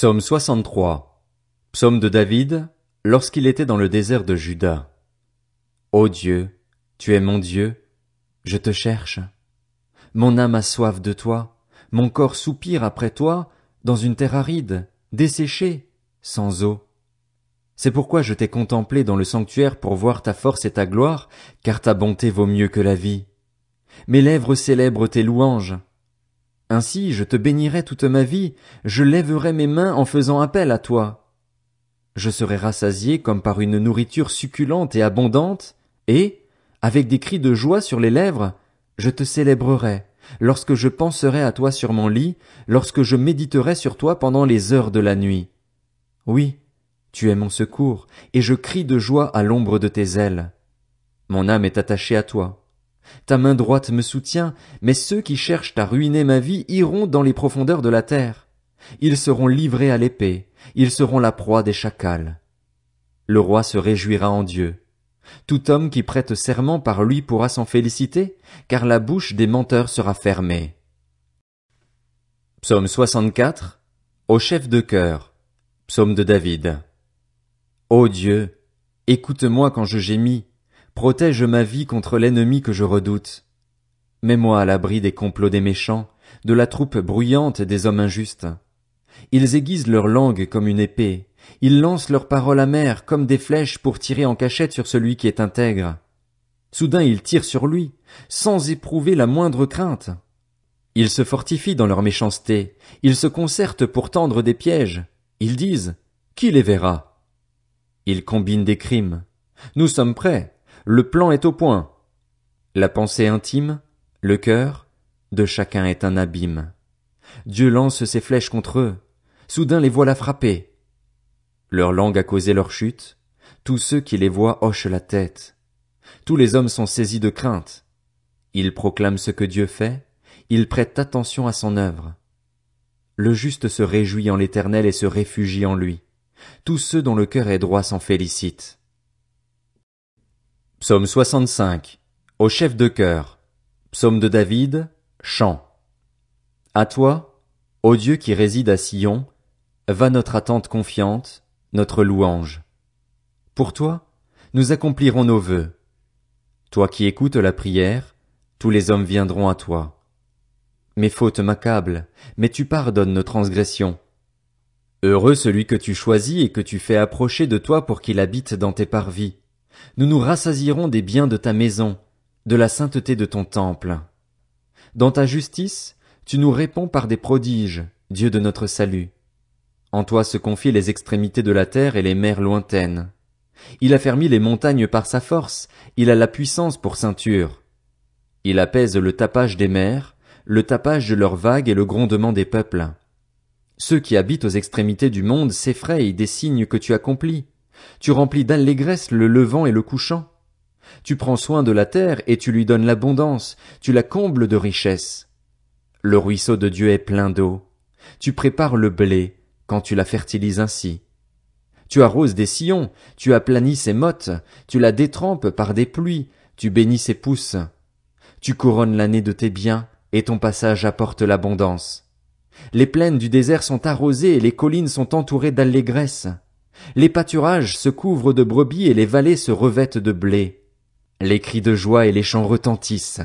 Psaume 63. Psaume de David, lorsqu'il était dans le désert de Juda. Ô Dieu, tu es mon Dieu, je te cherche. Mon âme a soif de toi, mon corps soupire après toi, dans une terre aride, desséchée, sans eau. C'est pourquoi je t'ai contemplé dans le sanctuaire pour voir ta force et ta gloire, car ta bonté vaut mieux que la vie. Mes lèvres célèbrent tes louanges, ainsi je te bénirai toute ma vie, je lèverai mes mains en faisant appel à toi. Je serai rassasié comme par une nourriture succulente et abondante, et, avec des cris de joie sur les lèvres, je te célébrerai, lorsque je penserai à toi sur mon lit, lorsque je méditerai sur toi pendant les heures de la nuit. Oui, tu es mon secours, et je crie de joie à l'ombre de tes ailes. Mon âme est attachée à toi. Ta main droite me soutient, mais ceux qui cherchent à ruiner ma vie iront dans les profondeurs de la terre. Ils seront livrés à l'épée, ils seront la proie des chacals. Le roi se réjouira en Dieu. Tout homme qui prête serment par lui pourra s'en féliciter, car la bouche des menteurs sera fermée. Psaume 64 Au chef de cœur Psaume de David Ô Dieu, écoute-moi quand je gémis, protège ma vie contre l'ennemi que je redoute. Mets-moi à l'abri des complots des méchants, de la troupe bruyante des hommes injustes. Ils aiguisent leur langue comme une épée, ils lancent leurs paroles amères comme des flèches pour tirer en cachette sur celui qui est intègre. Soudain ils tirent sur lui, sans éprouver la moindre crainte. Ils se fortifient dans leur méchanceté, ils se concertent pour tendre des pièges, ils disent Qui les verra? Ils combinent des crimes. Nous sommes prêts, le plan est au point. La pensée intime, le cœur, de chacun est un abîme. Dieu lance ses flèches contre eux. Soudain les la frappés. Leur langue a causé leur chute. Tous ceux qui les voient hochent la tête. Tous les hommes sont saisis de crainte. Ils proclament ce que Dieu fait. Ils prêtent attention à son œuvre. Le juste se réjouit en l'éternel et se réfugie en lui. Tous ceux dont le cœur est droit s'en félicitent. Psaume 65. Au chef de cœur. Psaume de David. Chant. À toi, ô Dieu qui réside à Sion, va notre attente confiante, notre louange. Pour toi, nous accomplirons nos vœux. Toi qui écoutes la prière, tous les hommes viendront à toi. Mes fautes m'accablent, mais tu pardonnes nos transgressions. Heureux celui que tu choisis et que tu fais approcher de toi pour qu'il habite dans tes parvis nous nous rassasierons des biens de ta maison, de la sainteté de ton temple. Dans ta justice, tu nous réponds par des prodiges, Dieu de notre salut. En toi se confient les extrémités de la terre et les mers lointaines. Il a fermi les montagnes par sa force, il a la puissance pour ceinture. Il apaise le tapage des mers, le tapage de leurs vagues et le grondement des peuples. Ceux qui habitent aux extrémités du monde s'effraient des signes que tu accomplis. Tu remplis d'allégresse le levant et le couchant. Tu prends soin de la terre et tu lui donnes l'abondance, tu la combles de richesses. Le ruisseau de Dieu est plein d'eau. Tu prépares le blé quand tu la fertilises ainsi. Tu arroses des sillons, tu aplanis ses mottes, tu la détrempes par des pluies, tu bénis ses pousses. Tu couronnes l'année de tes biens, et ton passage apporte l'abondance. Les plaines du désert sont arrosées et les collines sont entourées d'allégresse. Les pâturages se couvrent de brebis et les vallées se revêtent de blé. Les cris de joie et les chants retentissent.